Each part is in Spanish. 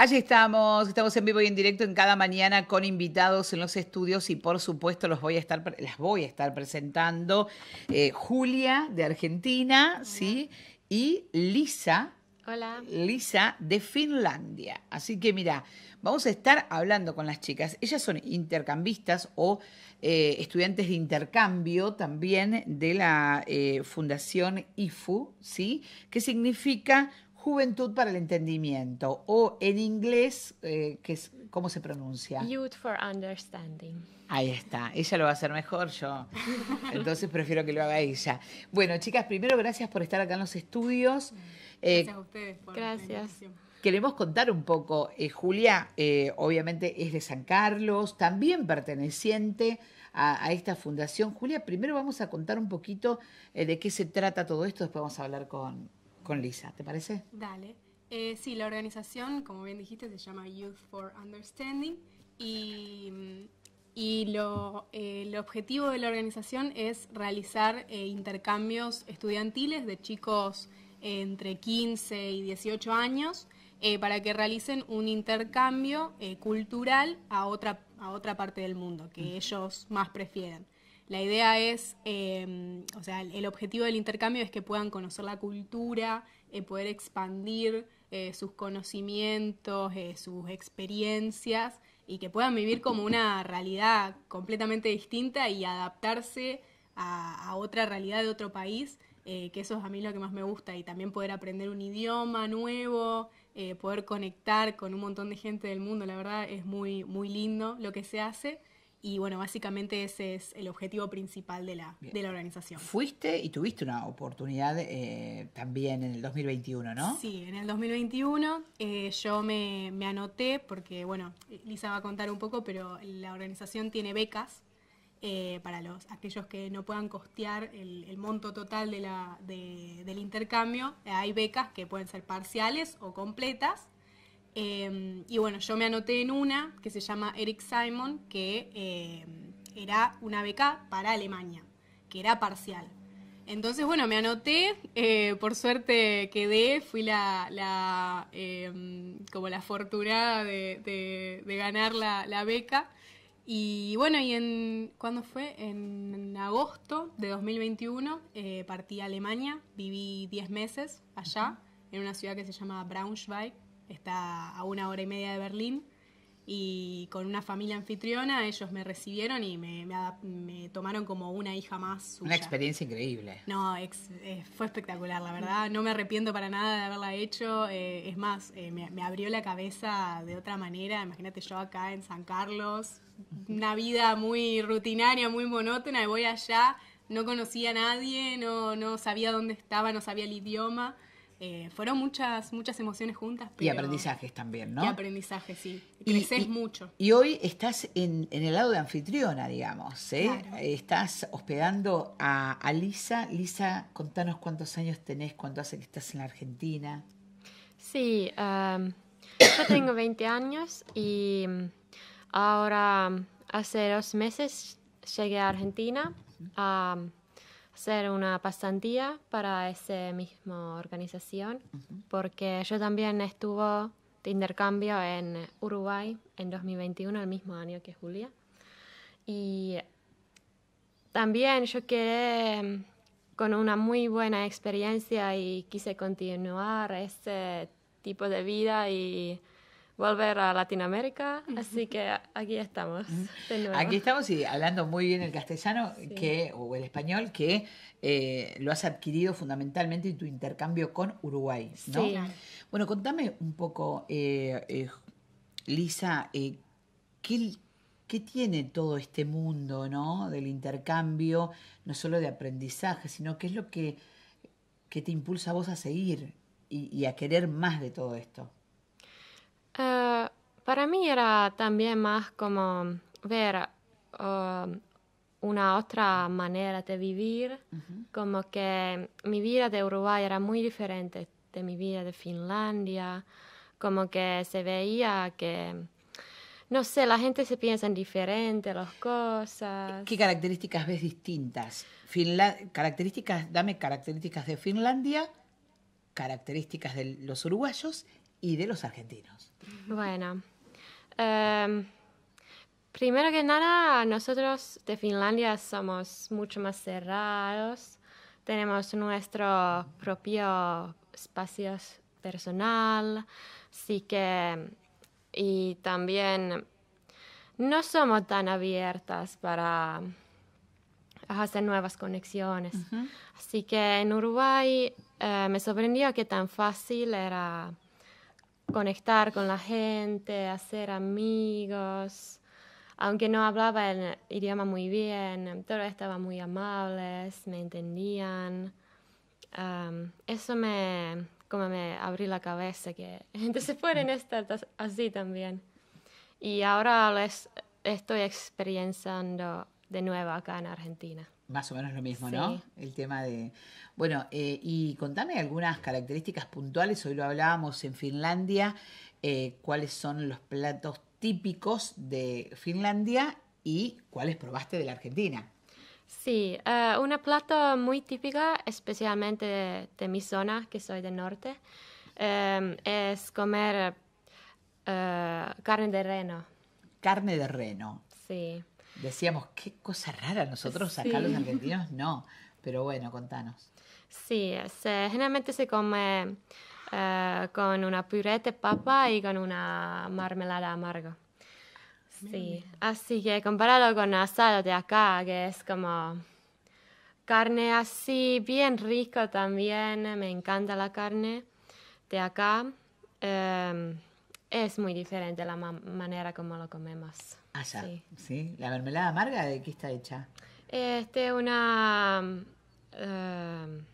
Allí estamos, estamos en vivo y en directo en cada mañana con invitados en los estudios y por supuesto los voy a estar, las voy a estar presentando eh, Julia de Argentina, ¿sí? Y Lisa. Hola. Lisa de Finlandia. Así que mira, vamos a estar hablando con las chicas. Ellas son intercambistas o eh, estudiantes de intercambio también de la eh, Fundación IFU, ¿sí? Que significa Juventud para el Entendimiento, o en inglés, eh, es, ¿cómo se pronuncia? Youth for Understanding. Ahí está, ella lo va a hacer mejor yo, entonces prefiero que lo haga ella. Bueno, chicas, primero gracias por estar acá en los estudios. Eh, gracias a ustedes gracias. Queremos contar un poco, eh, Julia obviamente es de San Carlos, también perteneciente a, esta fundación. Julia, primero vamos a contar un poquito de qué se trata todo esto, después vamos a hablar con, con Lisa, ¿te parece? Dale. Eh, sí, la organización, como bien dijiste, se llama Youth for Understanding y, eh, el objetivo de la organización es realizar eh, intercambios estudiantiles de chicos entre 15 y 18 años para que realicen un intercambio cultural a otra, a otra parte del mundo que mm. ellos más prefieran. La idea es, em, o sea, el objetivo del intercambio es que puedan conocer la cultura, eh, poder expandir eh, sus conocimientos, eh, sus experiencias y que puedan vivir como una realidad completamente distinta y adaptarse a, a otra realidad de otro país, que eso es a mí lo que más me gusta y también poder aprender un idioma nuevo. poder conectar con un montón de gente del mundo, la verdad es muy, muy lindo lo que se hace. Y bueno, básicamente ese es el objetivo principal de la, de la organización. Fuiste y tuviste una oportunidad eh, también en el 2021, ¿no? Sí, en el 2021 eh, yo me, me, anoté porque, bueno, Lisa va a contar un poco, pero la organización tiene becas eh, para los, aquellos que no puedan costear el, monto total de la, del intercambio. Hay becas que pueden ser parciales o completas Em, y bueno, yo me anoté en una que se llama Eric Simon, que em, era una beca para Alemania, que era parcial. Entonces, bueno, me anoté, eh, por suerte quedé, fui la, em, como la afortunada de, ganar la, beca. Y bueno, y en, ¿cuándo fue? En, agosto de 2021 eh, partí a Alemania, viví 10 meses allá, en una ciudad que se llama Braunschweig, está a una hora y media de Berlín, y con una familia anfitriona ellos me recibieron y me, tomaron como una hija más. Una experiencia increíble. No, eh, fue espectacular, la verdad. No me arrepiento para nada de haberla hecho. Eh, es más, eh, me, abrió la cabeza de otra manera. Imagínate yo acá en San Carlos, una vida muy rutinaria, muy monótona, y voy allá. No conocía a nadie, no sabía dónde estaba, no sabía el idioma. Eh, fueron muchas, muchas emociones juntas. Y aprendizajes también, ¿no? Y aprendizajes, sí. Creces mucho. Y hoy estás en, el lado de anfitriona, digamos. ¿eh? Estás hospedando a, Lisa. Lisa, contanos cuántos años tenés, cuánto hace que estás en la Argentina. Sí, em, yo tengo 20 años y em, ahora hace dos meses llegué a Argentina ser una pasantía para esa misma organización, porque yo también estuve de intercambio en Uruguay en 2021, el mismo año que Julia. Y también yo quedé em, con una muy buena experiencia y quise continuar ese tipo de vida y volver a Latinoamérica, así que aquí estamos. Aquí estamos y hablando muy bien el castellano que, o el español, que eh, lo has adquirido fundamentalmente en tu intercambio con Uruguay. ¿no? Sí. Bueno, contame un poco, eh, eh, Lisa, ¿qué, tiene todo este mundo ¿no? del intercambio, no solo de aprendizaje, sino qué es lo que, te impulsa a vos a seguir y a querer más de todo esto? Eh, para mí era también más como ver eh, una otra manera de vivir, como que mi vida de Uruguay era muy diferente de mi vida de Finlandia, como que se veía que, no sé, la gente se piensa en diferente las cosas. ¿Qué características ves distintas? características, dame características de Finlandia, características de los uruguayos y de los argentinos? Bueno, em, primero que nada, nosotros de Finlandia somos mucho más cerrados, tenemos nuestro propio espacio personal, así que, y también no somos tan abiertas para hacer nuevas conexiones. Así que en Uruguay eh, me sorprendió que tan fácil era conectar con la gente, hacer amigos. Aunque no hablaba el idioma muy bien, todos estaban muy amables, me entendían. eso me, como me abrí la cabeza, que entonces puede estar así también. Y ahora les estoy experimentando de nuevo acá en Argentina. Más o menos lo mismo, ¿no? El tema de... Bueno, eh, y contame algunas características puntuales, hoy lo hablábamos en Finlandia, eh, cuáles son los platos típicos de Finlandia y cuáles probaste de la Argentina. Sí, eh, una un plato muy típica especialmente de, mi zona, que soy del norte, em, es comer carne de reno. Carne de reno. Sí decíamos, qué cosa rara, nosotros acá los argentinos no. Pero bueno, contanos. Sí, generalmente se come eh, con una puré de papa y con una marmelada amarga. Sí, así que comparado con asado de acá, que es como carne así, bien rico también, me encanta la carne de acá, eh, es muy diferente la manera como lo comemos. Ah, ¿La mermelada amarga de qué está hecha? Este, una em,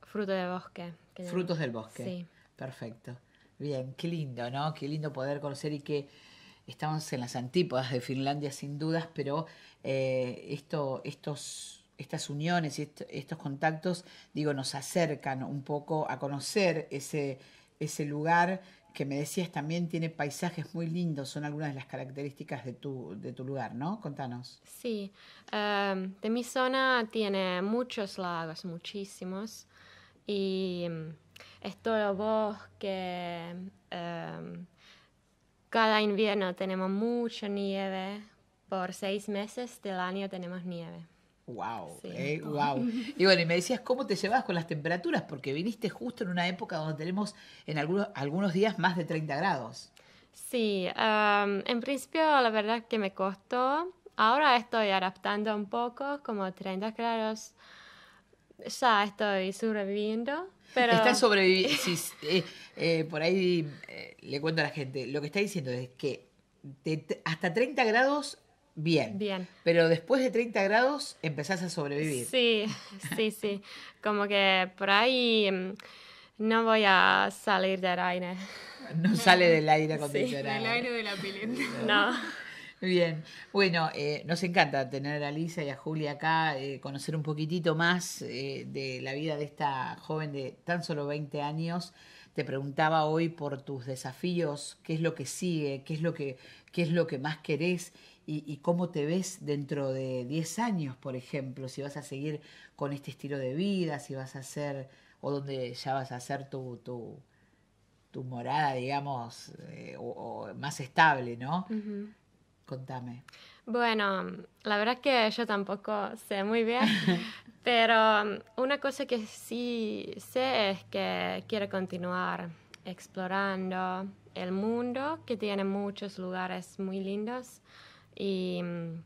fruto de bosque. Frutos del bosque. Perfecto. Bien, qué lindo, ¿no? Qué lindo poder conocer y que estamos en las antípodas de Finlandia sin dudas, pero eh, esto, estos, estas uniones y estos contactos, digo, nos acercan un poco a conocer ese, ese lugar que me decías también tiene paisajes muy lindos, son algunas de las características de tu, de tu lugar, ¿no? Contanos. Sí, em, de mi zona tiene muchos lagos, muchísimos, y em, es todo bosque. Em, cada invierno tenemos mucha nieve, por seis meses del año tenemos nieve. Wow, eh, wow. Y bueno, y me decías cómo te llevas con las temperaturas, porque viniste justo en una época donde tenemos en algunos, algunos días más de 30 grados. Sí, en principio la verdad que me costó. Ahora estoy adaptando un poco, como 30 grados. Ya estoy sobreviviendo. Pero... Está sobreviviendo. Eh, eh, por ahí le cuento a la gente. Lo que está diciendo es que hasta 30 grados bien. Pero después de 30 grados empezás a sobrevivir. Sí, sí, sí. Como que por ahí mm, no voy a salir del aire. No sale del aire acondicionado. Sí, del aire de la pileta. No. Bien, bueno, eh, nos encanta tener a Lisa y a Julia acá, eh, conocer un poquitito más eh, de la vida de esta joven de tan solo 20 años. Te preguntaba hoy por tus desafíos, qué es lo que sigue, qué es lo que, qué es lo que más querés y, cómo te ves dentro de 10 años, por ejemplo, si vas a seguir con este estilo de vida, si vas a hacer, o donde ya vas a hacer tu, tu, tu morada, digamos, eh, o, más estable, ¿no? Contame. Bueno, la verdad que yo tampoco sé muy bien, pero um, una cosa que sí sé es que quiero continuar explorando el mundo, que tiene muchos lugares muy lindos y mm,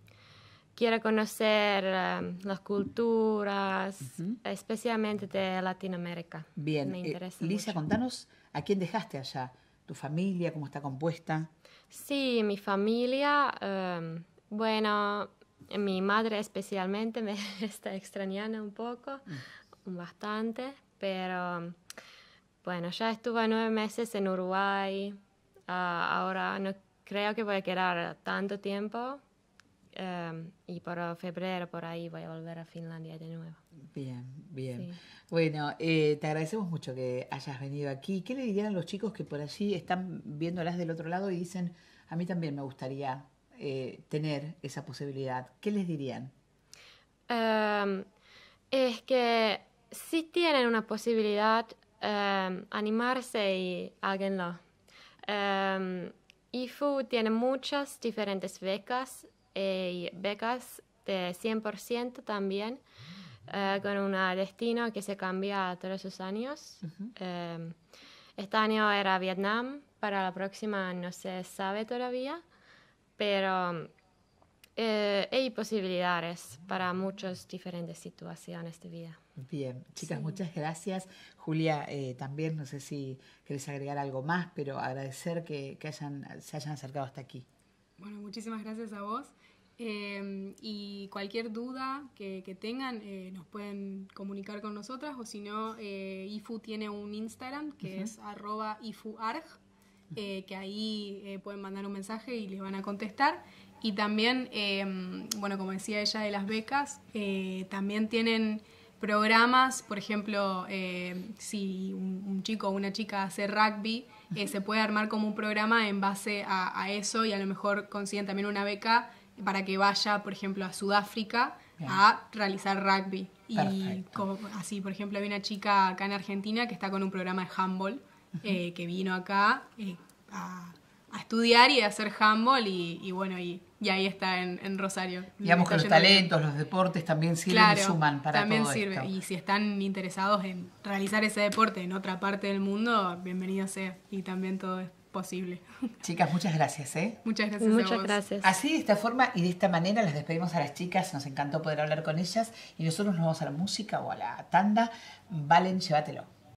quiero conocer eh, las culturas, especialmente de Latinoamérica. Bien, me eh, interesa. contanos a quién dejaste allá, tu familia, cómo está compuesta. Sí, mi familia, em, bueno, mi madre especialmente me está extrañando un poco, mm. bastante, pero bueno, ya estuve nueve meses en Uruguay, ah, ahora no creo que voy a quedar tanto tiempo em, y por febrero por ahí voy a volver a Finlandia de nuevo. Bien, bien. Bueno, eh, te agradecemos mucho que hayas venido aquí. ¿Qué le dirían a los chicos que por allí están viéndolas del otro lado y dicen, a mí también me gustaría eh, tener esa posibilidad? ¿Qué les dirían? Em, es que si tienen una posibilidad, em, animarse y háganlo. IFU tiene muchas diferentes becas eh, y becas de 100% también, eh, con un destino que se cambia todos los años. Eh, este año era Vietnam, para la próxima no se sabe todavía, pero hay posibilidades para muchas diferentes situaciones de vida. Bien, chicas, muchas gracias. Julia, eh, también no sé si querés agregar algo más, pero agradecer que, hayan, se hayan acercado hasta aquí. Bueno, muchísimas gracias a vos. Em, y cualquier duda que, tengan, eh, nos pueden comunicar con nosotras o si no, eh, IFU tiene un Instagram que es arroba IFUARG, que ahí pueden mandar un mensaje y les van a contestar. Y también, em, bueno, como decía ella de las becas, también tienen programas, por ejemplo, eh, si un, chico o una chica hace rugby, eh, se puede armar como un programa en base a, eso y a lo mejor consiguen también una beca para que vaya, por ejemplo, a Sudáfrica a realizar rugby. Y así, por ejemplo, hay una chica acá en Argentina que está con un programa de handball eh, que vino acá a a estudiar y a hacer handball y, bueno, y, ahí está en, Rosario. Digamos que los talentos, los deportes también sirven y suman para también todo sirve. Y si están interesados en realizar ese deporte en otra parte del mundo, bienvenido sea. Y también todo es posible. Chicas, muchas gracias, ¿eh? Muchas gracias. a vos. gracias. Así de esta forma y de esta manera les despedimos a las chicas, nos encantó poder hablar con ellas y nosotros nos vamos a la música o a la tanda. Valen, llévatelo.